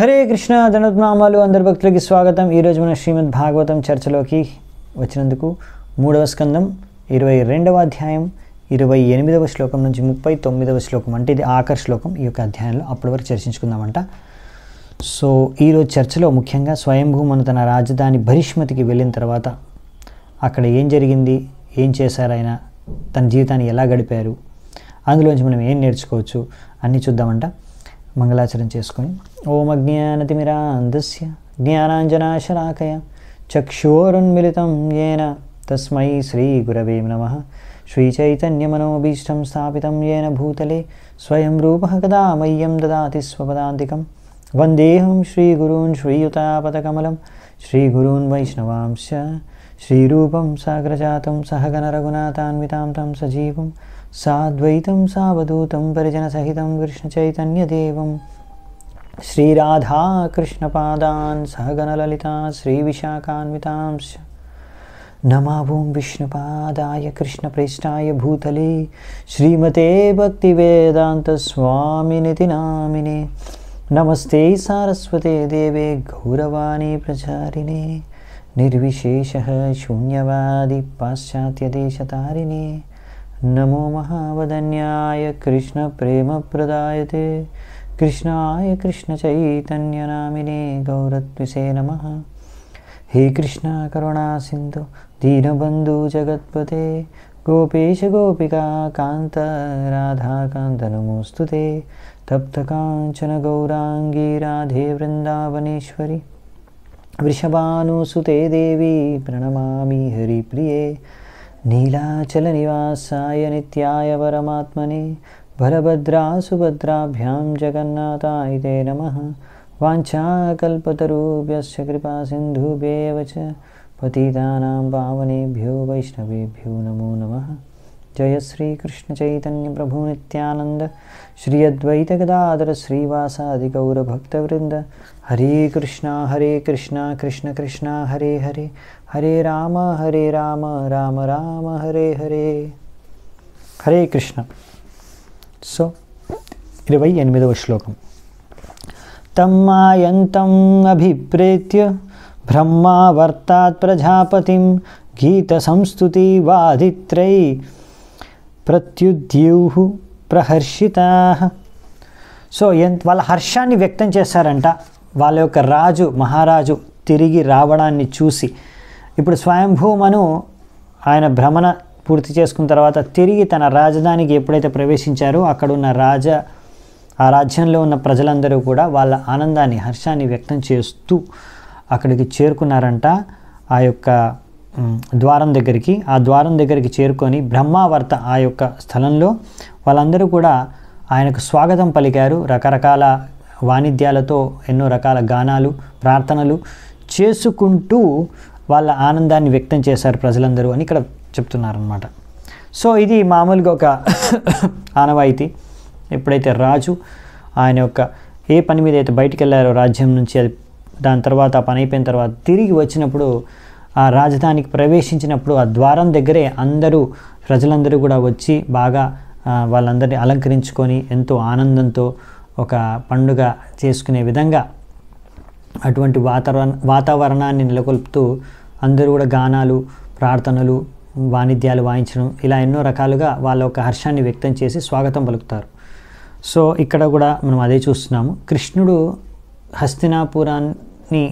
హరే కృష్ణ ధనుద్నామాలు అందరి భక్తులకి స్వాగతం ఈరోజు మన శ్రీమద్ భాగవతం చర్చలోకి వచ్చినందుకు మూడవ స్కందం ఇరవై రెండవ అధ్యాయం ఇరవై ఎనిమిదవ శ్లోకం నుంచి ముప్పై తొమ్మిదవ శ్లోకం అంటే ఇది ఆఖర్ శ్లోకం ఈ యొక్క అధ్యాయంలో అప్పటి వరకు చర్చించుకుందామంట సో ఈరోజు చర్చలో ముఖ్యంగా మన తన రాజధాని భరిష్మతికి వెళ్ళిన తర్వాత అక్కడ ఏం జరిగింది ఏం చేశారు ఆయన తన జీవితాన్ని ఎలా గడిపారు అందులోంచి మనం ఏం నేర్చుకోవచ్చు అన్నీ చూద్దామంట మంగళాచరణ చేసుకొని ఓం అజ్ఞానతిమిరాంధస్య జ్ఞానాంజనాశలాకయ చక్షురున్మిళితం ఏన తస్మై శ్రీ గురవే నమ శ్రీచైతన్యమనోభీష్టం స్థాపితం ఏన భూతలే స్వయం రూప కదా మయ్యం దదాతి స్వపదాంతికం వందేహం శ్రీగురూన్ శ్రీయుతాపతకమలం श्रीगुरून् वैष्णवांश्च श्रीरूपं साग्रजातं सहगनरघुनाथान्वितां तं सजीवं साद्वैतं सावधूतं परिजनसहितं कृष्णचैतन्यदेवं श्रीराधाकृष्णपादान् सहगनललिता श्रीविशाखान्वितांश्च नमाभूं विष्णुपादाय कृष्णप्रेष्ठाय भूतले श्रीमते भक्तिवेदान्तस्वामिनिति नामिने नमस्ते सारस्वते देवे गौरवाणी प्रचारिणे निर्विशेषः शून्यवादिपाश्चात्यदेशतारिणे पाश्चात्यदेशतारिणे नमो महावदन्याय कृष्णप्रेमप्रदायते कृष्णाय कृष्णचैतन्यनामिने गौरत्विषे नमः हे कृष्णा करुणासिन्धु दीनबन्धुजगत्पते गोपेशगोपिकान्तराधाकान्तनमोऽस्तु ते तप्तकाञ्चन गौराङ्गी राधे वृंदावनेश्वरी वृषभानुसुते देवी प्रणमामि हरिप्रिये नीलाचलनिवासाय नित्याय परमात्मने बलभद्रासुभद्राभ्यां जगन्नाथाय ते नमः वाञ्छाकल्पतरुभ्यश्च कृपासिन्धुभ्येव च पावनेभ्यो वैष्णवेभ्यो नमो नमः जय श्रीकृष्णचैतन्यप्रभुनित्यानन्द श्री गौर श्रीवासादिगौरभक्तवृन्द हरे कृष्ण हरे कृष्ण कृष्ण कृष्ण हरे हरे हरे राम हरे राम राम राम हरे हरे हरे कृष्ण सो इवै एन्मिद श्लोकं तं अभिप्रेत्य ब्रह्मा वर्तात् प्रजापतिं गीतसंस्तुति वादित्र्यै ప్రత్యుద్యూహు ప్రహర్షితా సో ఎంత వాళ్ళ హర్షాన్ని వ్యక్తం చేశారంట వాళ్ళ యొక్క రాజు మహారాజు తిరిగి రావడాన్ని చూసి ఇప్పుడు స్వయంభూమను ఆయన భ్రమణ పూర్తి చేసుకున్న తర్వాత తిరిగి తన రాజధానికి ఎప్పుడైతే ప్రవేశించారో అక్కడున్న రాజ ఆ రాజ్యంలో ఉన్న ప్రజలందరూ కూడా వాళ్ళ ఆనందాన్ని హర్షాన్ని వ్యక్తం చేస్తూ అక్కడికి చేరుకున్నారంట ఆ యొక్క ద్వారం దగ్గరికి ఆ ద్వారం దగ్గరికి చేరుకొని బ్రహ్మావర్త ఆ యొక్క స్థలంలో వాళ్ళందరూ కూడా ఆయనకు స్వాగతం పలికారు రకరకాల వాణిద్యాలతో ఎన్నో రకాల గానాలు ప్రార్థనలు చేసుకుంటూ వాళ్ళ ఆనందాన్ని వ్యక్తం చేశారు ప్రజలందరూ అని ఇక్కడ చెప్తున్నారనమాట సో ఇది మామూలుగా ఒక ఆనవాయితీ ఎప్పుడైతే రాజు ఆయన యొక్క ఏ పని మీద అయితే బయటికి వెళ్ళారో రాజ్యం నుంచి అది దాని తర్వాత ఆ పని అయిపోయిన తర్వాత తిరిగి వచ్చినప్పుడు ఆ రాజధానికి ప్రవేశించినప్పుడు ఆ ద్వారం దగ్గరే అందరూ ప్రజలందరూ కూడా వచ్చి బాగా వాళ్ళందరినీ అలంకరించుకొని ఎంతో ఆనందంతో ఒక పండుగ చేసుకునే విధంగా అటువంటి వాతావరణ వాతావరణాన్ని నెలకొల్పుతూ అందరూ కూడా గానాలు ప్రార్థనలు వాణిద్యాలు వాయించడం ఇలా ఎన్నో రకాలుగా వాళ్ళ యొక్క హర్షాన్ని వ్యక్తం చేసి స్వాగతం పలుకుతారు సో ఇక్కడ కూడా మనం అదే చూస్తున్నాము కృష్ణుడు హస్తినాపురాన్ని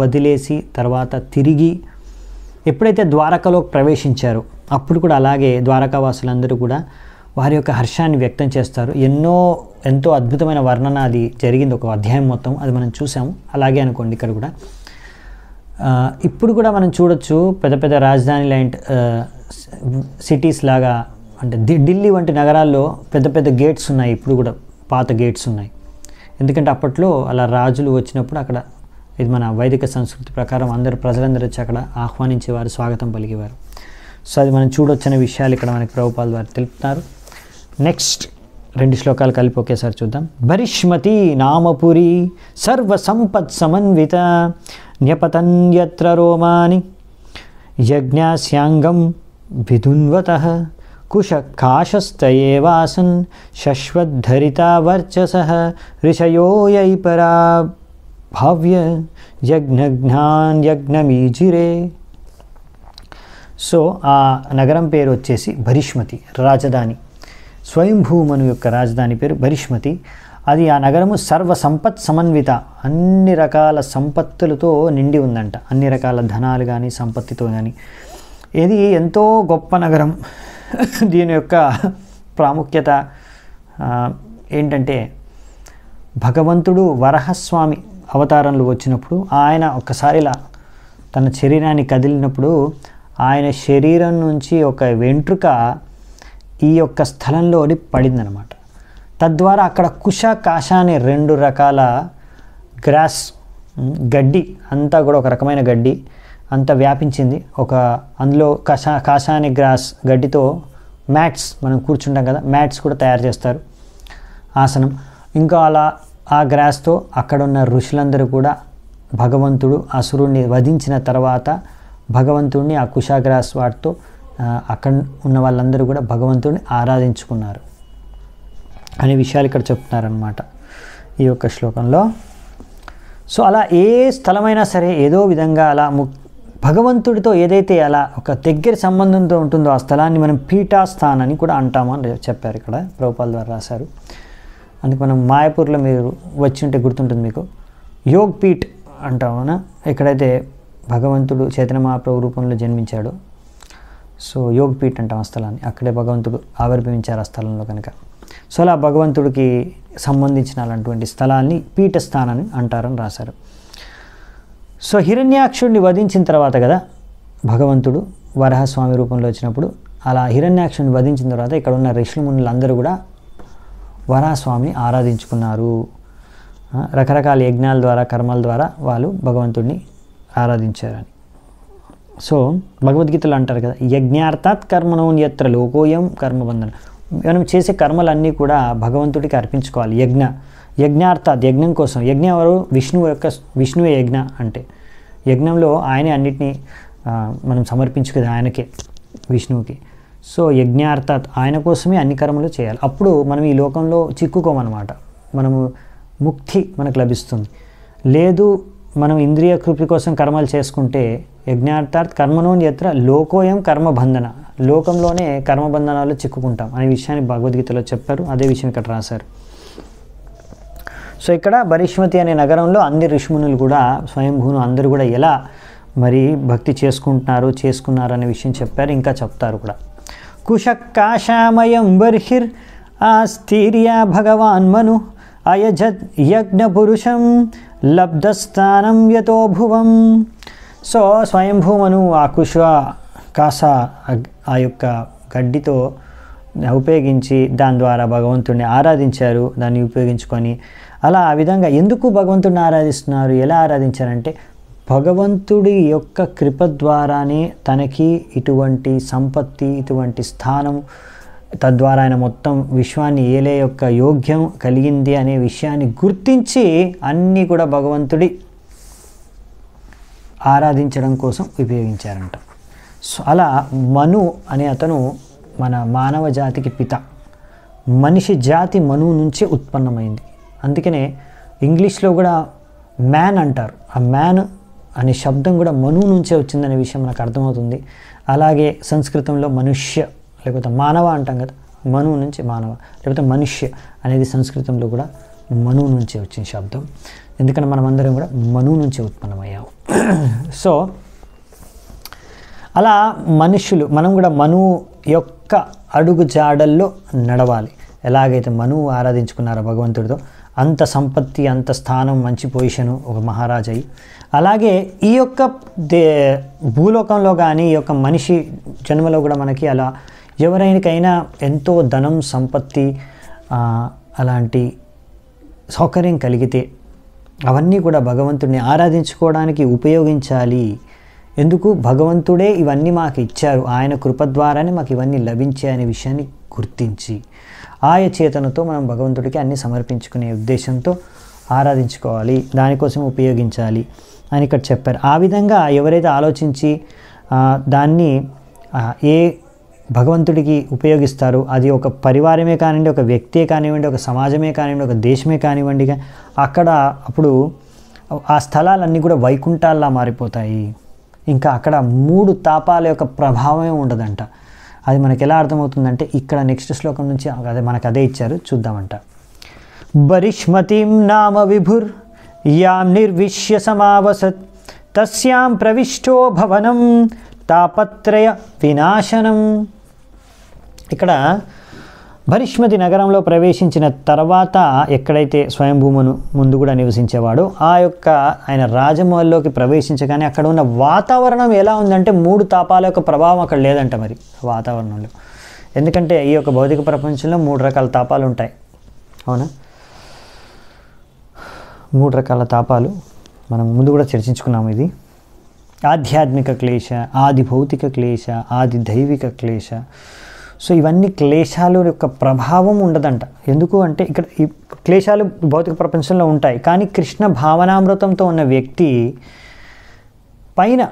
వదిలేసి తర్వాత తిరిగి ఎప్పుడైతే ద్వారకలో ప్రవేశించారో అప్పుడు కూడా అలాగే ద్వారకావాసులందరూ కూడా వారి యొక్క హర్షాన్ని వ్యక్తం చేస్తారు ఎన్నో ఎంతో అద్భుతమైన వర్ణన అది జరిగింది ఒక అధ్యాయం మొత్తం అది మనం చూసాము అలాగే అనుకోండి ఇక్కడ కూడా ఇప్పుడు కూడా మనం చూడొచ్చు పెద్ద పెద్ద రాజధాని లాంటి సిటీస్ లాగా అంటే ఢిల్లీ వంటి నగరాల్లో పెద్ద పెద్ద గేట్స్ ఉన్నాయి ఇప్పుడు కూడా పాత గేట్స్ ఉన్నాయి ఎందుకంటే అప్పట్లో అలా రాజులు వచ్చినప్పుడు అక్కడ ఇది మన వైదిక సంస్కృతి ప్రకారం అందరు ప్రజలందరూ వచ్చి అక్కడ ఆహ్వానించేవారు స్వాగతం పలికేవారు సో అది మనం చూడొచ్చిన విషయాలు ఇక్కడ మనకి ప్రభుపాల్ వారు తెలుపుతున్నారు నెక్స్ట్ రెండు శ్లోకాలు కలిపి ఒకేసారి చూద్దాం భరిష్మతి నామపురి సర్వ సంపత్ సమన్విత న్యపతన్యత్ర రోమాని యజ్ఞాస్యాంగం విధున్వత కుశకాశస్తయేవాసన్ శశ్వద్ధరితా వర్చస ఋషయోయ పరా భావ్య యజ్ఞజ్ఞాన్ యజ్ఞమీజిరే సో ఆ నగరం పేరు వచ్చేసి భరిష్మతి రాజధాని స్వయంభూమను యొక్క రాజధాని పేరు భరిష్మతి అది ఆ నగరము సర్వ సంపత్ సమన్విత అన్ని రకాల సంపత్తులతో నిండి ఉందంట అన్ని రకాల ధనాలు కానీ సంపత్తితో కానీ ఇది ఎంతో గొప్ప నగరం దీని యొక్క ప్రాముఖ్యత ఏంటంటే భగవంతుడు వరహస్వామి అవతారంలో వచ్చినప్పుడు ఆయన ఒక్కసారి ఇలా తన శరీరాన్ని కదిలినప్పుడు ఆయన శరీరం నుంచి ఒక వెంట్రుక ఈ యొక్క స్థలంలోని పడిందనమాట తద్వారా అక్కడ కుష కాష అనే రెండు రకాల గ్రాస్ గడ్డి అంతా కూడా ఒక రకమైన గడ్డి అంతా వ్యాపించింది ఒక అందులో కాష అనే గ్రాస్ గడ్డితో మ్యాట్స్ మనం కూర్చుంటాం కదా మ్యాట్స్ కూడా తయారు చేస్తారు ఆసనం ఇంకా అలా ఆ గ్రాస్తో అక్కడున్న ఋషులందరూ కూడా భగవంతుడు అసురుణ్ణి వధించిన తర్వాత భగవంతుడిని ఆ కుషాగ్రాస్ వాటితో అక్కడ ఉన్న వాళ్ళందరూ కూడా భగవంతుడిని ఆరాధించుకున్నారు అనే విషయాలు ఇక్కడ చెప్తున్నారనమాట ఈ యొక్క శ్లోకంలో సో అలా ఏ స్థలమైనా సరే ఏదో విధంగా అలా ము భగవంతుడితో ఏదైతే అలా ఒక దగ్గర సంబంధంతో ఉంటుందో ఆ స్థలాన్ని మనం పీఠాస్థాన్ అని కూడా అంటామని చెప్పారు ఇక్కడ ప్రభుపాల ద్వారా రాశారు అందుకు మనం మాయపూర్లో మీరు వచ్చి ఉంటే గుర్తుంటుంది మీకు పీఠ్ అంటామన ఎక్కడైతే భగవంతుడు చైతన్య మహాప్రభు రూపంలో జన్మించాడు సో యోగపీఠ్ అంటాం ఆ స్థలాన్ని అక్కడే భగవంతుడు ఆవిర్భవించారు ఆ స్థలంలో కనుక సో అలా భగవంతుడికి సంబంధించిన అలాంటి స్థలాన్ని పీఠస్థానాన్ని అంటారని రాశారు సో హిరణ్యాక్షుడిని వధించిన తర్వాత కదా భగవంతుడు వరహస్వామి రూపంలో వచ్చినప్పుడు అలా హిరణ్యాక్షుడిని వధించిన తర్వాత ఇక్కడ ఉన్న ఋషులు మునులందరూ కూడా వరాస్వామిని ఆరాధించుకున్నారు రకరకాల యజ్ఞాల ద్వారా కర్మల ద్వారా వాళ్ళు భగవంతుడిని ఆరాధించారని సో భగవద్గీతలు అంటారు కదా యజ్ఞార్థాత్ కర్మనోన్యత్ర లోకోయం కర్మబంధన మనం చేసే కర్మలన్నీ కూడా భగవంతుడికి అర్పించుకోవాలి యజ్ఞ యజ్ఞార్థాత్ యజ్ఞం కోసం యజ్ఞం ఎవరు విష్ణువు యొక్క విష్ణువే యజ్ఞ అంటే యజ్ఞంలో ఆయనే అన్నిటినీ మనం సమర్పించుకుంది ఆయనకే విష్ణువుకి సో యజ్ఞార్థాత్ ఆయన కోసమే అన్ని కర్మలు చేయాలి అప్పుడు మనం ఈ లోకంలో చిక్కుకోమన్నమాట మనము ముక్తి మనకు లభిస్తుంది లేదు మనం ఇంద్రియ కృపి కోసం కర్మలు చేసుకుంటే యజ్ఞార్థాత్ కర్మనోని ఎత్ర లోకోయం కర్మబంధన లోకంలోనే కర్మబంధనాలు చిక్కుకుంటాం అనే విషయాన్ని భగవద్గీతలో చెప్పారు అదే విషయం ఇక్కడ రాశారు సో ఇక్కడ భరిష్మతి అనే నగరంలో అన్ని ఋషిమునులు కూడా స్వయంభూను అందరూ కూడా ఎలా మరి భక్తి చేసుకుంటున్నారు చేసుకున్నారు అనే విషయం చెప్పారు ఇంకా చెప్తారు కూడా కుశకాశామయం బర్హిర్ ఆస్థీర్యా భగవాన్ మను అయజద్ యజ్ఞపురుషం లబ్ధస్థానం యతో భువం సో స్వయంభూమను ఆ కుశ కాస ఆ యొక్క గడ్డితో ఉపయోగించి దాని ద్వారా భగవంతుడిని ఆరాధించారు దాన్ని ఉపయోగించుకొని అలా ఆ విధంగా ఎందుకు భగవంతుడిని ఆరాధిస్తున్నారు ఎలా ఆరాధించారంటే భగవంతుడి యొక్క కృప ద్వారానే తనకి ఇటువంటి సంపత్తి ఇటువంటి స్థానం తద్వారా ఆయన మొత్తం విశ్వాన్ని ఏలే యొక్క యోగ్యం కలిగింది అనే విషయాన్ని గుర్తించి అన్నీ కూడా భగవంతుడి ఆరాధించడం కోసం ఉపయోగించారంట సో అలా మను అనే అతను మన మానవ జాతికి పిత మనిషి జాతి మను నుంచే ఉత్పన్నమైంది అందుకనే ఇంగ్లీష్లో కూడా మ్యాన్ అంటారు ఆ మ్యాన్ అనే శబ్దం కూడా మను నుంచే వచ్చిందనే విషయం మనకు అర్థమవుతుంది అలాగే సంస్కృతంలో మనుష్య లేకపోతే మానవ అంటాం కదా మను నుంచి మానవ లేకపోతే మనుష్య అనేది సంస్కృతంలో కూడా మను నుంచే వచ్చిన శబ్దం ఎందుకంటే మనం అందరం కూడా మను నుంచి ఉత్పన్నమయ్యాము సో అలా మనుషులు మనం కూడా మను యొక్క అడుగు జాడల్లో నడవాలి ఎలాగైతే మను ఆరాధించుకున్నారో భగవంతుడితో అంత సంపత్తి అంత స్థానం మంచి పొజిషను ఒక మహారాజై అలాగే ఈ యొక్క దే భూలోకంలో కానీ ఈ యొక్క మనిషి జన్మలో కూడా మనకి అలా ఎవరైనకైనా ఎంతో ధనం సంపత్తి అలాంటి సౌకర్యం కలిగితే అవన్నీ కూడా భగవంతుడిని ఆరాధించుకోవడానికి ఉపయోగించాలి ఎందుకు భగవంతుడే ఇవన్నీ మాకు ఇచ్చారు ఆయన కృప ద్వారానే మాకు ఇవన్నీ లభించే అనే విషయాన్ని గుర్తించి చేతనతో మనం భగవంతుడికి అన్ని సమర్పించుకునే ఉద్దేశంతో ఆరాధించుకోవాలి దానికోసం ఉపయోగించాలి అని ఇక్కడ చెప్పారు ఆ విధంగా ఎవరైతే ఆలోచించి దాన్ని ఏ భగవంతుడికి ఉపయోగిస్తారు అది ఒక పరివారమే కానివ్వండి ఒక వ్యక్తే కానివ్వండి ఒక సమాజమే కానివ్వండి ఒక దేశమే కానివ్వండి అక్కడ అప్పుడు ఆ స్థలాలన్నీ కూడా వైకుంఠాల్లా మారిపోతాయి ఇంకా అక్కడ మూడు తాపాల యొక్క ప్రభావమే ఉండదంట అది మనకి ఎలా అర్థమవుతుందంటే ఇక్కడ నెక్స్ట్ శ్లోకం నుంచి అదే మనకు అదే ఇచ్చారు చూద్దామంట బరిష్మతిం నామ విభుర్ యాం నిర్విశ్య సమావసత్ తస్యాం ప్రవిష్టో భవనం తాపత్రయ వినాశనం ఇక్కడ భరిష్మతి నగరంలో ప్రవేశించిన తర్వాత ఎక్కడైతే స్వయంభూమును ముందు కూడా నివసించేవాడో ఆ యొక్క ఆయన రాజమహల్లోకి ప్రవేశించగానే అక్కడ ఉన్న వాతావరణం ఎలా ఉందంటే మూడు తాపాల యొక్క ప్రభావం అక్కడ లేదంట మరి వాతావరణంలో ఎందుకంటే ఈ యొక్క భౌతిక ప్రపంచంలో మూడు రకాల తాపాలు ఉంటాయి అవునా మూడు రకాల తాపాలు మనం ముందు కూడా చర్చించుకున్నాము ఇది ఆధ్యాత్మిక క్లేశ ఆది భౌతిక క్లేశ ఆది దైవిక క్లేశ సో ఇవన్నీ క్లేశాలు యొక్క ప్రభావం ఉండదంట ఎందుకు అంటే ఇక్కడ ఈ క్లేశాలు భౌతిక ప్రపంచంలో ఉంటాయి కానీ కృష్ణ భావనామృతంతో ఉన్న వ్యక్తి పైన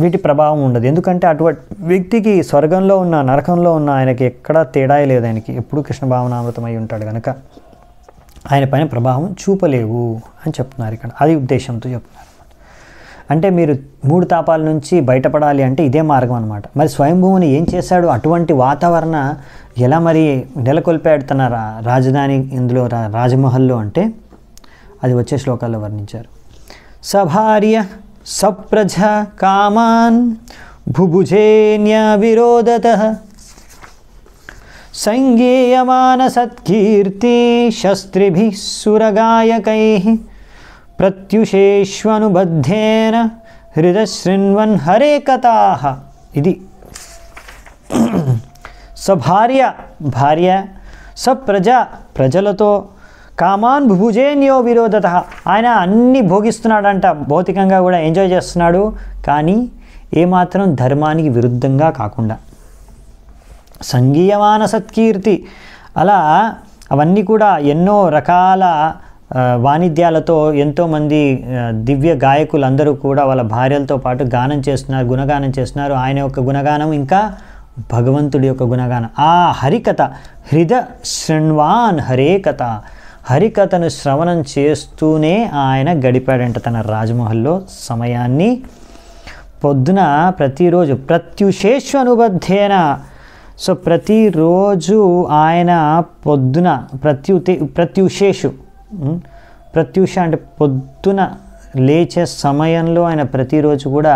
వీటి ప్రభావం ఉండదు ఎందుకంటే అటువంటి వ్యక్తికి స్వర్గంలో ఉన్న నరకంలో ఉన్న ఆయనకి ఎక్కడా తేడా లేదు ఆయనకి ఎప్పుడు కృష్ణ భావనామృతం అయి ఉంటాడు కనుక ఆయన పైన ప్రభావం చూపలేవు అని చెప్తున్నారు ఇక్కడ అది ఉద్దేశంతో చెప్తున్నారు అంటే మీరు మూడు తాపాల నుంచి బయటపడాలి అంటే ఇదే మార్గం అనమాట మరి స్వయంభూముని ఏం చేశాడు అటువంటి వాతావరణ ఎలా మరి నెలకొల్పాడు తన రాజధాని ఇందులో రాజమహల్లో అంటే అది వచ్చే శ్లోకాల్లో వర్ణించారు సభార్య సప్రజ కామాన్ భుభుజేన్య విరోధత సంగీయమాన సత్కీర్తి శస్త్రిభి సురగాయకై ప్రత్యుషేష్వనుబద్ధేన హృదశృణ్వన్ హరే కథా ఇది సభార్య భార్య సప్రజ ప్రజలతో కామాన్ భుభుజే నియో విరోధత ఆయన అన్నీ భోగిస్తున్నాడంట భౌతికంగా కూడా ఎంజాయ్ చేస్తున్నాడు కానీ ఏమాత్రం ధర్మానికి విరుద్ధంగా కాకుండా సంగీయమాన సత్కీర్తి అలా అవన్నీ కూడా ఎన్నో రకాల వాణిద్యాలతో ఎంతోమంది దివ్య గాయకులు అందరూ కూడా వాళ్ళ భార్యలతో పాటు గానం చేస్తున్నారు గుణగానం చేస్తున్నారు ఆయన యొక్క గుణగానం ఇంకా భగవంతుడి యొక్క గుణగానం ఆ హరికథ హృద శృణ్వాన్ హరే కథ హరికథను శ్రవణం చేస్తూనే ఆయన గడిపాడంట తన రాజమహల్లో సమయాన్ని పొద్దున ప్రతిరోజు ప్రత్యుషేషు అనుబద్ధేన సో ప్రతిరోజు ఆయన పొద్దున ప్రత్యుతే ప్రత్యుషేషు ప్రత్యూష అంటే పొద్దున లేచే సమయంలో ఆయన ప్రతిరోజు కూడా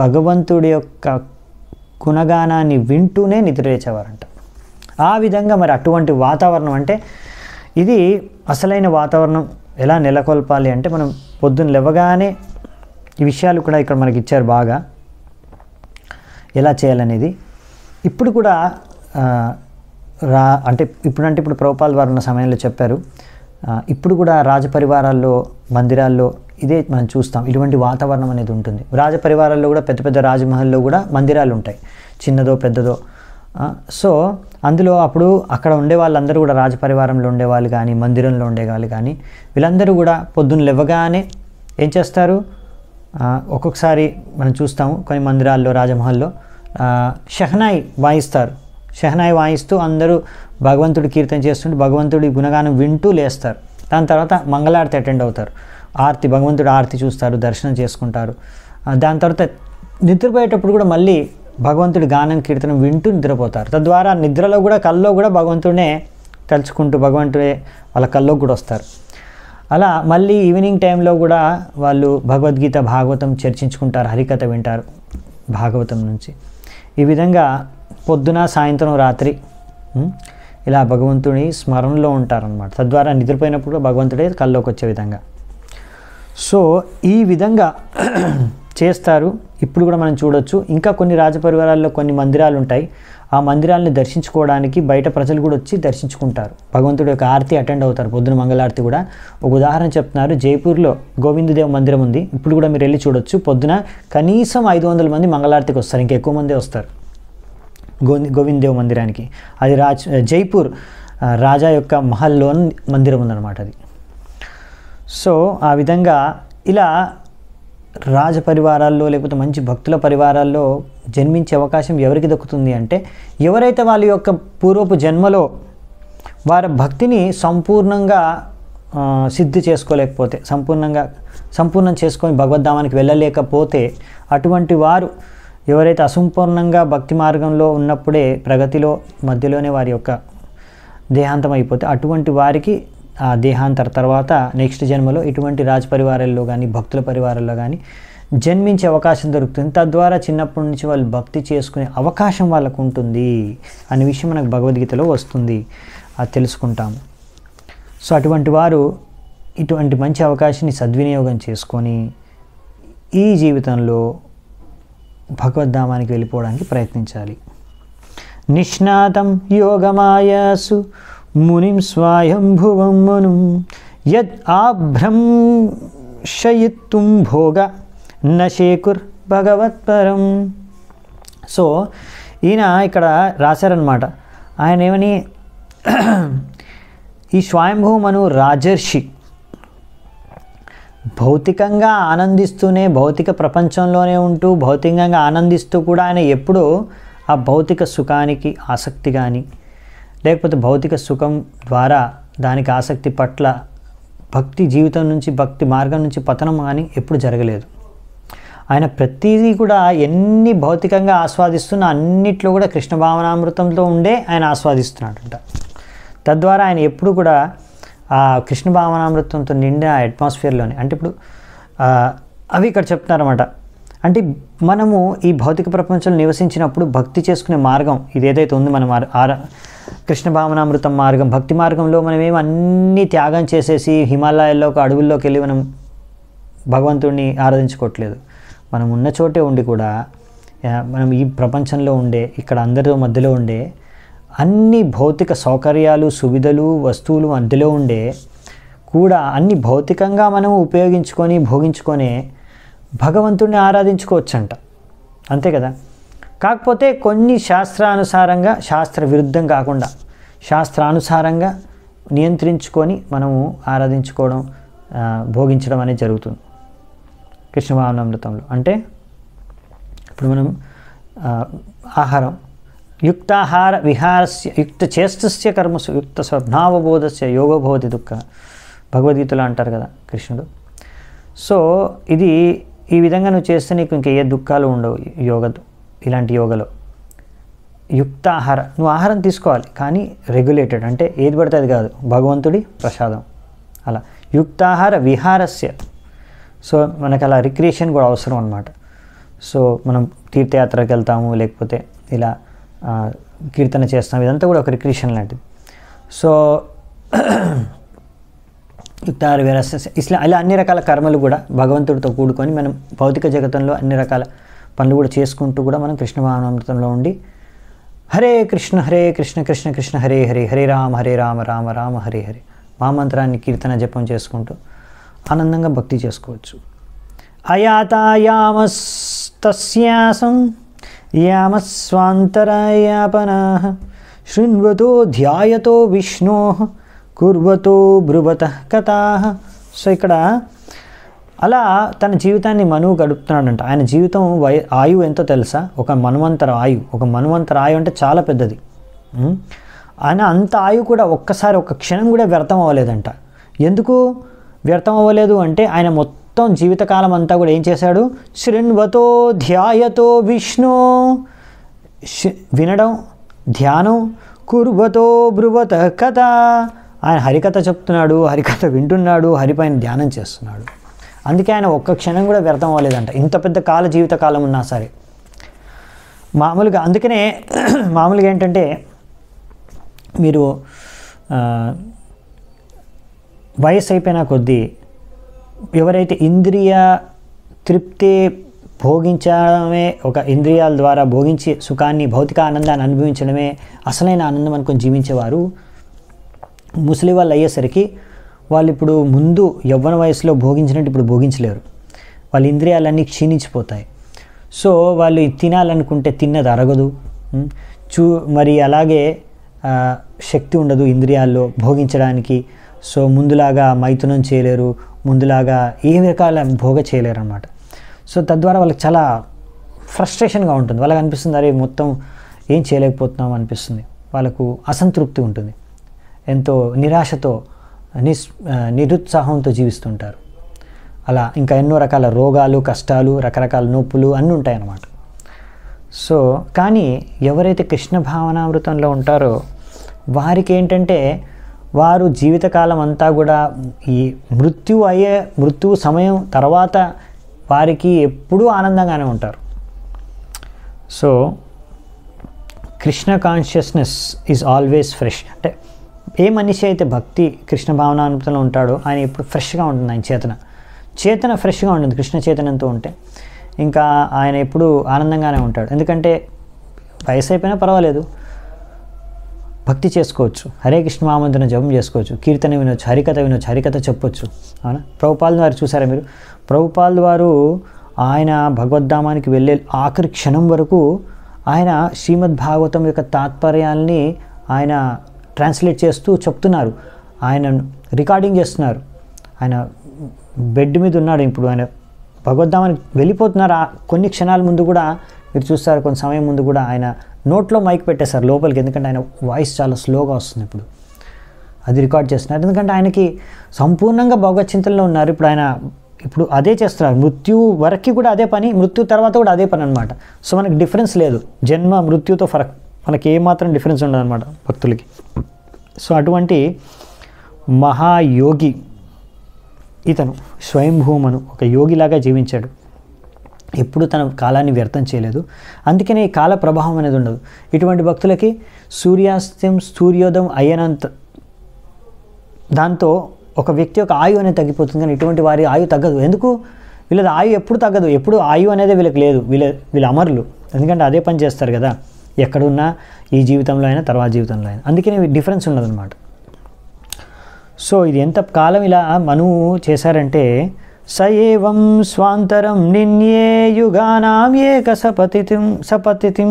భగవంతుడి యొక్క గుణగానాన్ని వింటూనే నిద్రలేచేవారంట ఆ విధంగా మరి అటువంటి వాతావరణం అంటే ఇది అసలైన వాతావరణం ఎలా నెలకొల్పాలి అంటే మనం పొద్దున్న లేవగానే ఈ విషయాలు కూడా ఇక్కడ మనకి ఇచ్చారు బాగా ఎలా చేయాలనేది ఇప్పుడు కూడా రా అంటే ఇప్పుడంటే ఇప్పుడు ప్రభుపాల్ వారు ఉన్న సమయంలో చెప్పారు ఇప్పుడు కూడా రాజపరివారాల్లో మందిరాల్లో ఇదే మనం చూస్తాం ఇటువంటి వాతావరణం అనేది ఉంటుంది రాజపరివారాల్లో కూడా పెద్ద పెద్ద రాజమహల్లో కూడా మందిరాలు ఉంటాయి చిన్నదో పెద్దదో సో అందులో అప్పుడు అక్కడ ఉండే వాళ్ళందరూ కూడా రాజపరివారంలో ఉండేవాళ్ళు కానీ మందిరంలో ఉండేవాళ్ళు కానీ వీళ్ళందరూ కూడా పొద్దున్న లేవగానే ఏం చేస్తారు ఒక్కొక్కసారి మనం చూస్తాము కొన్ని మందిరాల్లో రాజమహల్లో షహనాయి వాయిస్తారు షహనాయి వాయిస్తూ అందరూ భగవంతుడి కీర్తన చేస్తుంటే భగవంతుడి గుణగానం వింటూ లేస్తారు దాని తర్వాత మంగళారతి అటెండ్ అవుతారు ఆర్తి భగవంతుడు ఆర్తి చూస్తారు దర్శనం చేసుకుంటారు దాని తర్వాత నిద్రపోయేటప్పుడు కూడా మళ్ళీ భగవంతుడి గానం కీర్తనం వింటూ నిద్రపోతారు తద్వారా నిద్రలో కూడా కల్లో కూడా భగవంతుడే తలుచుకుంటూ భగవంతుడే వాళ్ళ కల్లో కూడా వస్తారు అలా మళ్ళీ ఈవినింగ్ టైంలో కూడా వాళ్ళు భగవద్గీత భాగవతం చర్చించుకుంటారు హరికథ వింటారు భాగవతం నుంచి ఈ విధంగా పొద్దున సాయంత్రం రాత్రి ఇలా భగవంతుని స్మరణలో ఉంటారనమాట తద్వారా నిద్రపోయినప్పుడు భగవంతుడే కల్లోకి వచ్చే విధంగా సో ఈ విధంగా చేస్తారు ఇప్పుడు కూడా మనం చూడొచ్చు ఇంకా కొన్ని రాజపరివారాల్లో కొన్ని మందిరాలు ఉంటాయి ఆ మందిరాలను దర్శించుకోవడానికి బయట ప్రజలు కూడా వచ్చి దర్శించుకుంటారు భగవంతుడి యొక్క ఆరతి అటెండ్ అవుతారు పొద్దున మంగళారతి కూడా ఒక ఉదాహరణ చెప్తున్నారు జైపూర్లో గోవిందదేవ్ మందిరం ఉంది ఇప్పుడు కూడా మీరు వెళ్ళి చూడొచ్చు పొద్దున కనీసం ఐదు వందల మంది మంగళారతికి వస్తారు ఇంకెక్కువ మంది వస్తారు గోవి గోవింద్ దేవ్ మందిరానికి అది రాజ్ జైపూర్ రాజా యొక్క మహల్లో మందిరం ఉందన్నమాట అది సో ఆ విధంగా ఇలా రాజ పరివారాల్లో లేకపోతే మంచి భక్తుల పరివారాల్లో జన్మించే అవకాశం ఎవరికి దక్కుతుంది అంటే ఎవరైతే వాళ్ళ యొక్క పూర్వపు జన్మలో వారి భక్తిని సంపూర్ణంగా సిద్ధి చేసుకోలేకపోతే సంపూర్ణంగా సంపూర్ణం చేసుకొని భగవద్ధామానికి వెళ్ళలేకపోతే అటువంటి వారు ఎవరైతే అసంపూర్ణంగా భక్తి మార్గంలో ఉన్నప్పుడే ప్రగతిలో మధ్యలోనే వారి యొక్క దేహాంతం అయిపోతే అటువంటి వారికి ఆ దేహాంతర తర్వాత నెక్స్ట్ జన్మలో ఇటువంటి రాజ పరివారాల్లో కానీ భక్తుల పరివారాల్లో కానీ జన్మించే అవకాశం దొరుకుతుంది తద్వారా చిన్నప్పటి నుంచి వాళ్ళు భక్తి చేసుకునే అవకాశం వాళ్ళకు ఉంటుంది అనే విషయం మనకు భగవద్గీతలో వస్తుంది అది తెలుసుకుంటాము సో అటువంటి వారు ఇటువంటి మంచి అవకాశాన్ని సద్వినియోగం చేసుకొని ఈ జీవితంలో భగవద్ధామానికి వెళ్ళిపోవడానికి ప్రయత్నించాలి నిష్ణాతం యోగమాయాసు మునిం స్వాయంభువం మును యద్ ఆభ్రంశయిత్తుం భోగ నశేకుర్ భగవత్పరం సో ఈయన ఇక్కడ రాశారనమాట ఆయన ఏమని ఈ స్వయంభూమను రాజర్షి భౌతికంగా ఆనందిస్తూనే భౌతిక ప్రపంచంలోనే ఉంటూ భౌతికంగా ఆనందిస్తూ కూడా ఆయన ఎప్పుడూ ఆ భౌతిక సుఖానికి ఆసక్తి కానీ లేకపోతే భౌతిక సుఖం ద్వారా దానికి ఆసక్తి పట్ల భక్తి జీవితం నుంచి భక్తి మార్గం నుంచి పతనం కానీ ఎప్పుడు జరగలేదు ఆయన ప్రతిదీ కూడా ఎన్ని భౌతికంగా ఆస్వాదిస్తున్న అన్నిట్లో కూడా కృష్ణ భావనామృతంతో ఉండే ఆయన ఆస్వాదిస్తున్నాడంట తద్వారా ఆయన ఎప్పుడు కూడా ఆ కృష్ణ భావనామృతంతో నిండిన అట్మాస్ఫియర్లోనే అంటే ఇప్పుడు అవి ఇక్కడ చెప్తున్నారన్నమాట అంటే మనము ఈ భౌతిక ప్రపంచంలో నివసించినప్పుడు భక్తి చేసుకునే మార్గం ఇది ఏదైతే ఉంది మనం ఆర కృష్ణ భావనామృతం మార్గం భక్తి మార్గంలో మనం ఏమి అన్ని త్యాగం చేసేసి హిమాలయాల్లో ఒక అడవుల్లోకి వెళ్ళి మనం భగవంతుడిని ఆరాధించుకోవట్లేదు మనం ఉన్న చోటే ఉండి కూడా మనం ఈ ప్రపంచంలో ఉండే ఇక్కడ అందరితో మధ్యలో ఉండే అన్ని భౌతిక సౌకర్యాలు సువిధలు వస్తువులు మధ్యలో ఉండే కూడా అన్ని భౌతికంగా మనం ఉపయోగించుకొని భోగించుకొని భగవంతుడిని ఆరాధించుకోవచ్చంట అంతే కదా కాకపోతే కొన్ని శాస్త్రానుసారంగా శాస్త్ర విరుద్ధం కాకుండా శాస్త్రానుసారంగా నియంత్రించుకొని మనము ఆరాధించుకోవడం భోగించడం అనేది జరుగుతుంది కృష్ణభావనామృతంలో అంటే ఇప్పుడు మనం ఆహారం యుక్తాహార విహారస్య యుక్త చేష్టస్య కర్మసు యుక్త స్వభావబోధస్య యోగబోధి దుఃఖ భగవద్గీతలో అంటారు కదా కృష్ణుడు సో ఇది ఈ విధంగా నువ్వు చేస్తే నీకు ఇంకా ఏ దుఃఖాలు ఉండవు యోగ ఇలాంటి యోగలో యుక్త ఆహార నువ్వు ఆహారం తీసుకోవాలి కానీ రెగ్యులేటెడ్ అంటే ఏది పడితే అది కాదు భగవంతుడి ప్రసాదం అలా యుక్తాహార విహారస్య సో మనకు అలా రిక్రియేషన్ కూడా అవసరం అనమాట సో మనం తీర్థయాత్రకు వెళ్తాము లేకపోతే ఇలా కీర్తన చేస్తాం ఇదంతా కూడా ఒక రిక్రియేషన్ లాంటిది సో యుక్తారు వేరే ఇట్లా ఇలా అన్ని రకాల కర్మలు కూడా భగవంతుడితో కూడుకొని మనం భౌతిక జగతంలో అన్ని రకాల పనులు కూడా చేసుకుంటూ కూడా మనం కృష్ణ మహానామృతంలో ఉండి హరే కృష్ణ హరే కృష్ణ కృష్ణ కృష్ణ హరే హరే హరే రామ హరే రామ రామ రామ హరే హరే మంత్రాన్ని కీర్తన జపం చేసుకుంటూ ఆనందంగా భక్తి చేసుకోవచ్చు అయాతాయామస్తస్యాసం यामस्वान्तरायापनाः శృణ్వతో ధ్యాయతో విష్ణో కుర్వతో బ్రువత కథా సో ఇక్కడ అలా తన జీవితాన్ని మనువు గడుపుతున్నాడంట ఆయన జీవితం వయ ఆయువు ఎంతో తెలుసా ఒక మన్వంతర ఆయు ఒక మన్వంతర ఆయు అంటే చాలా పెద్దది ఆయన అంత ఆయు కూడా ఒక్కసారి ఒక్క క్షణం కూడా వ్యర్థం అవ్వలేదంట ఎందుకు వ్యర్థం అవ్వలేదు అంటే ఆయన మొత్తం మొత్తం జీవితకాలం అంతా కూడా ఏం చేశాడు శృణ్వతో ధ్యాయతో విష్ణు వినడం ధ్యానం కుర్వతో బ్రువత కథ ఆయన హరికథ చెప్తున్నాడు హరికథ వింటున్నాడు హరిపైన ధ్యానం చేస్తున్నాడు అందుకే ఆయన ఒక్క క్షణం కూడా వ్యర్థం అవ్వలేదంట ఇంత పెద్ద కాల జీవితకాలం ఉన్నా సరే మామూలుగా అందుకనే మామూలుగా ఏంటంటే మీరు వయసు అయిపోయిన కొద్దీ ఎవరైతే ఇంద్రియ తృప్తి భోగించడమే ఒక ఇంద్రియాల ద్వారా భోగించి సుఖాన్ని భౌతిక ఆనందాన్ని అనుభవించడమే అసలైన ఆనందం అనుకుని జీవించేవారు ముసలి వాళ్ళు అయ్యేసరికి వాళ్ళు ఇప్పుడు ముందు యవ్వన వయసులో భోగించినట్టు ఇప్పుడు భోగించలేరు వాళ్ళ ఇంద్రియాలన్నీ క్షీణించిపోతాయి సో వాళ్ళు తినాలనుకుంటే తిన్నది అరగదు చూ మరి అలాగే శక్తి ఉండదు ఇంద్రియాల్లో భోగించడానికి సో ముందులాగా మైథునం చేయలేరు ముందులాగా ఏ రకాల భోగ చేయలేరన్నమాట సో తద్వారా వాళ్ళకి చాలా ఫ్రస్ట్రేషన్గా ఉంటుంది వాళ్ళకి అనిపిస్తుంది అరే మొత్తం ఏం చేయలేకపోతున్నాం అనిపిస్తుంది వాళ్ళకు అసంతృప్తి ఉంటుంది ఎంతో నిరాశతో నిస్ నిరుత్సాహంతో జీవిస్తుంటారు అలా ఇంకా ఎన్నో రకాల రోగాలు కష్టాలు రకరకాల నొప్పులు అన్నీ ఉంటాయన్నమాట సో కానీ ఎవరైతే కృష్ణ భావనామృతంలో ఉంటారో వారికి ఏంటంటే వారు జీవితకాలం అంతా కూడా ఈ మృత్యు అయ్యే మృత్యు సమయం తర్వాత వారికి ఎప్పుడూ ఆనందంగానే ఉంటారు so Krishna consciousness is always fresh అంటే ఏ మనిషి అయితే భక్తి కృష్ణ భావనానుభూతిలో ఉంటాడో ఆయన ఎప్పుడు ఫ్రెష్గా ఉంటుంది ఆయన చేతన చేతన ఫ్రెష్గా ఉంటుంది కృష్ణ చేతనంతో ఉంటే ఇంకా ఆయన ఎప్పుడు ఆనందంగానే ఉంటాడు ఎందుకంటే వయసు అయిపోయినా పర్వాలేదు భక్తి చేసుకోవచ్చు హరే కృష్ణ మామంత్రన జపం చేసుకోవచ్చు కీర్తన వినొచ్చు హరికథ వినొచ్చు హరికథ చెప్పొచ్చు అవునా ప్రభుపాల్ వారు చూసారా మీరు ప్రభుపాల్ వారు ఆయన భగవద్ధామానికి వెళ్ళే ఆఖరి క్షణం వరకు ఆయన శ్రీమద్ భాగవతం యొక్క తాత్పర్యాల్ని ఆయన ట్రాన్స్లేట్ చేస్తూ చెప్తున్నారు ఆయన రికార్డింగ్ చేస్తున్నారు ఆయన బెడ్ మీద ఉన్నాడు ఇప్పుడు ఆయన భగవద్ధామానికి వెళ్ళిపోతున్నారు కొన్ని క్షణాల ముందు కూడా మీరు చూస్తారు కొంత సమయం ముందు కూడా ఆయన నోట్లో మైక్ పెట్టేశారు లోపలికి ఎందుకంటే ఆయన వాయిస్ చాలా స్లోగా వస్తుంది ఇప్పుడు అది రికార్డ్ చేస్తున్నారు ఎందుకంటే ఆయనకి సంపూర్ణంగా భగవచ్చింతల్లో ఉన్నారు ఇప్పుడు ఆయన ఇప్పుడు అదే చేస్తున్నారు మృత్యు వరకు కూడా అదే పని మృత్యు తర్వాత కూడా అదే పని అనమాట సో మనకి డిఫరెన్స్ లేదు జన్మ మృత్యుతో ఫరక్ మనకి ఏమాత్రం డిఫరెన్స్ ఉండదు అనమాట భక్తులకి సో అటువంటి మహాయోగి ఇతను స్వయంభూమను ఒక యోగిలాగా జీవించాడు ఎప్పుడు తన కాలాన్ని వ్యర్థం చేయలేదు అందుకనే ఈ కాల ప్రభావం అనేది ఉండదు ఇటువంటి భక్తులకి సూర్యాస్తం సూర్యోదయం అయ్యనంత దాంతో ఒక వ్యక్తి యొక్క ఆయు అనేది తగ్గిపోతుంది కానీ ఇటువంటి వారి ఆయు తగ్గదు ఎందుకు వీళ్ళది ఆయు ఎప్పుడు తగ్గదు ఎప్పుడు ఆయు అనేది వీళ్ళకి లేదు వీళ్ళ వీళ్ళ అమరులు ఎందుకంటే అదే పని చేస్తారు కదా ఎక్కడున్నా ఈ జీవితంలో అయినా తర్వాత జీవితంలో అయినా అందుకనే డిఫరెన్స్ ఉండదు అన్నమాట సో ఇది ఎంత కాలం ఇలా మనువు చేశారంటే నిన్యే యుగానాం ఏక निन्ये युगानामेकसपतितिं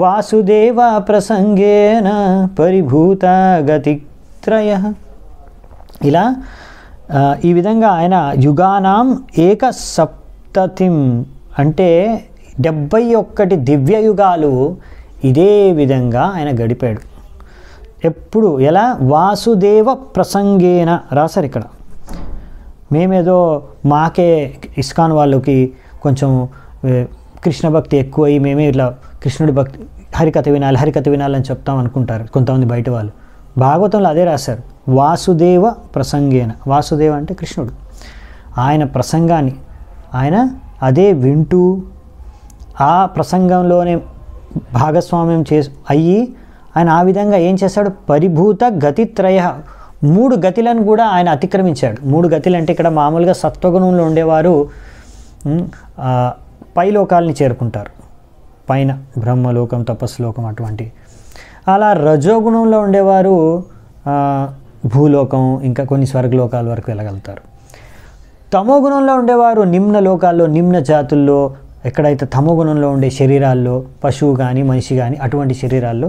వాసుదేవ ప్రసంగేన పరిభూత గతిత్రయ ఇలా ఈ విధంగా ఆయన యుగానాం ఏక సప్తతిం అంటే డెబ్బై ఒక్కటి దివ్య యుగాలు ఇదే విధంగా ఆయన గడిపాడు ఎప్పుడు ఎలా వాసుదేవ ప్రసంగేన రాశారు ఇక్కడ మేమేదో మాకే ఇస్కాన్ వాళ్ళకి కొంచెం కృష్ణ భక్తి ఎక్కువయ్యి మేమే ఇట్లా కృష్ణుడి భక్తి హరికథ వినాలి హరికథ వినాలని చెప్తాం అనుకుంటారు కొంతమంది బయట వాళ్ళు భాగవతంలో అదే రాశారు వాసుదేవ ప్రసంగేన వాసుదేవ అంటే కృష్ణుడు ఆయన ప్రసంగాన్ని ఆయన అదే వింటూ ఆ ప్రసంగంలోనే భాగస్వామ్యం చేసి అయ్యి ఆయన ఆ విధంగా ఏం చేశాడు పరిభూత గతిత్రయ మూడు గతిలను కూడా ఆయన అతిక్రమించాడు మూడు గతులు అంటే ఇక్కడ మామూలుగా సత్వగుణంలో ఉండేవారు పైలోకాలని చేరుకుంటారు పైన బ్రహ్మలోకం తపస్సులోకం అటువంటి అలా రజోగుణంలో ఉండేవారు భూలోకం ఇంకా కొన్ని స్వర్గలోకాల వరకు వెళ్ళగలుగుతారు తమో గుణంలో ఉండేవారు నిమ్న లోకాల్లో నిమ్న జాతుల్లో ఎక్కడైతే తమో గుణంలో ఉండే శరీరాల్లో పశువు కానీ మనిషి కానీ అటువంటి శరీరాల్లో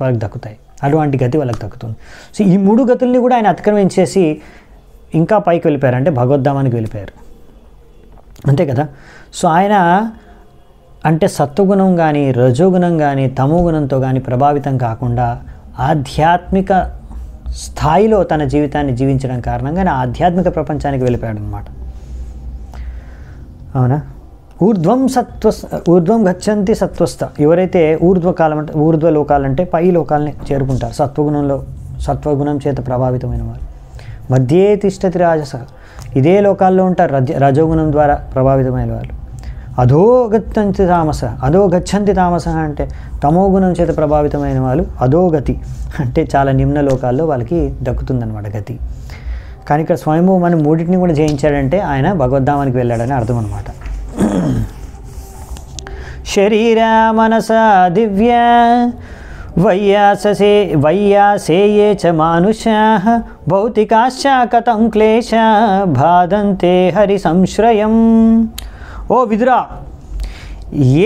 వారికి దక్కుతాయి అటువంటి గతి వాళ్ళకి తగ్గుతుంది సో ఈ మూడు గతుల్ని కూడా ఆయన అతిక్రమించేసి ఇంకా పైకి వెళ్ళిపోయారు అంటే భగవద్ధామానికి వెళ్ళిపోయారు అంతే కదా సో ఆయన అంటే సత్వగుణం కానీ రజోగుణం కానీ తమోగుణంతో కానీ ప్రభావితం కాకుండా ఆధ్యాత్మిక స్థాయిలో తన జీవితాన్ని జీవించడం కారణంగా ఆధ్యాత్మిక ప్రపంచానికి వెళ్ళిపోయాడు అనమాట అవునా ఊర్ధ్వం సత్వ ఊర్ధ్వం గచ్చంతి సత్వస్థ ఎవరైతే ఊర్ధ్వకాలం అంటే ఊర్ధ్వ లోకాలంటే పై లోకాలని చేరుకుంటారు సత్వగుణంలో సత్వగుణం చేత ప్రభావితమైన వారు మధ్యే తిష్టతి రాజస ఇదే లోకాల్లో ఉంటారు రజ రజోగుణం ద్వారా ప్రభావితమైన వాళ్ళు అధో గచ్చంతి తామస అధో గచ్చంతి తామస అంటే తమోగుణం చేత ప్రభావితమైన వాళ్ళు అధోగతి అంటే చాలా నిమ్న లోకాల్లో వాళ్ళకి దక్కుతుందన్నమాట గతి కానీ ఇక్కడ స్వయంభూ మనం మూడింటిని కూడా జయించాడంటే ఆయన భగవద్ధామానికి వెళ్ళాడని అర్థం అనమాట శరీర మనస దివ్య ವೈಯಾಸಸೇ వైయాసేయే చ ಮಾನುಷ್ಯಾ ಭೌತಿಕಾಶ್ಚ కథం క్లేశ బాధంతే హరి సంశ్రయం ఓ విదురా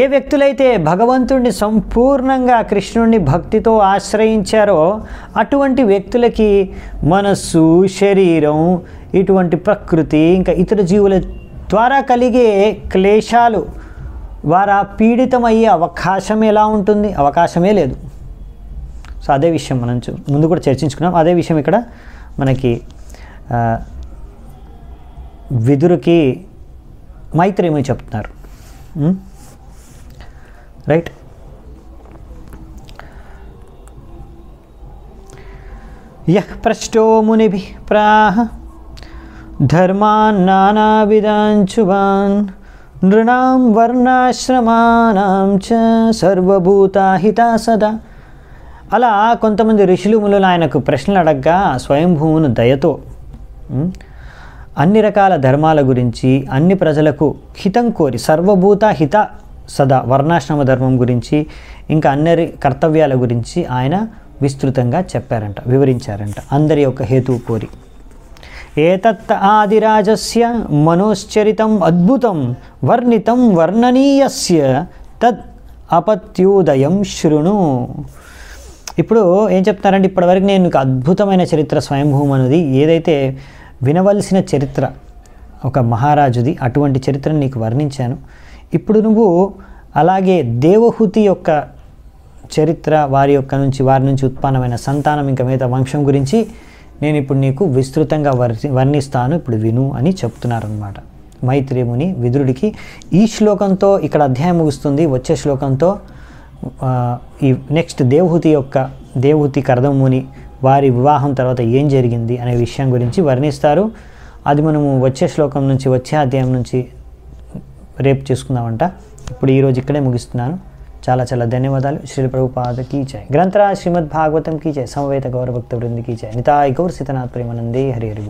ఏ వ్యక్తులైతే భగవంతుణ్ణి సంపూర్ణంగా కృష్ణుణ్ణి భక్తితో ఆశ్రయించారో అటువంటి వ్యక్తులకి మనస్సు శరీరం ఇటువంటి ప్రకృతి ఇంకా ఇతర జీవుల ద్వారా కలిగే క్లేశాలు పీడితం పీడితమయ్యే అవకాశం ఎలా ఉంటుంది అవకాశమే లేదు సో అదే విషయం మనం ముందు కూడా చర్చించుకున్నాం అదే విషయం ఇక్కడ మనకి విదురుకి మైత్రేమో చెప్తున్నారు రైట్ యః ప్రష్టో ముని ప్రాహ ధర్మాన్ నానావిధాంచువాన్ నృణాం వర్ణాశ్రమాణం చర్వభూతాహిత సర్వభూతాహిత సదా అలా కొంతమంది ఋషులు ములు ఆయనకు ప్రశ్నలు అడగ్గా స్వయంభూమును దయతో అన్ని రకాల ధర్మాల గురించి అన్ని ప్రజలకు హితం కోరి సర్వభూత హిత సదా వర్ణాశ్రమ ధర్మం గురించి ఇంకా అన్ని కర్తవ్యాల గురించి ఆయన విస్తృతంగా చెప్పారంట వివరించారంట అందరి యొక్క హేతువు కోరి ఏతత్ ఆదిరాజస్య మనోశ్చరితం అద్భుతం వర్ణితం వర్ణనీయస్ తత్ అపత్యోదయం శృణు ఇప్పుడు ఏం చెప్తారంటే ఇప్పటివరకు నేను అద్భుతమైన చరిత్ర స్వయంభూమి అనేది ఏదైతే వినవలసిన చరిత్ర ఒక మహారాజుది అటువంటి చరిత్రను నీకు వర్ణించాను ఇప్పుడు నువ్వు అలాగే దేవహుతి యొక్క చరిత్ర వారి యొక్క నుంచి వారి నుంచి ఉత్పన్నమైన సంతానం ఇంకా మిగతా వంశం గురించి నేను ఇప్పుడు నీకు విస్తృతంగా వర్ణిస్తాను ఇప్పుడు విను అని చెప్తున్నారనమాట మైత్రేముని విదురుడికి ఈ శ్లోకంతో ఇక్కడ అధ్యాయం ముగుస్తుంది వచ్చే శ్లోకంతో ఈ నెక్స్ట్ దేవహూతి యొక్క దేవహూతి కరదముని వారి వివాహం తర్వాత ఏం జరిగింది అనే విషయం గురించి వర్ణిస్తారు అది మనము వచ్చే శ్లోకం నుంచి వచ్చే అధ్యాయం నుంచి రేపు చేసుకుందామంట ఇప్పుడు ఈరోజు ఇక్కడే ముగిస్తున్నాను चला चला धन्यवाद श्रील प्रभुपाद की जय ग्रंथरा श्रीमद्भागवतम की जय समवेत गौरभक्त वृंद की जय निताय गौर सितनाथ प्रेमानंदे हरि हरि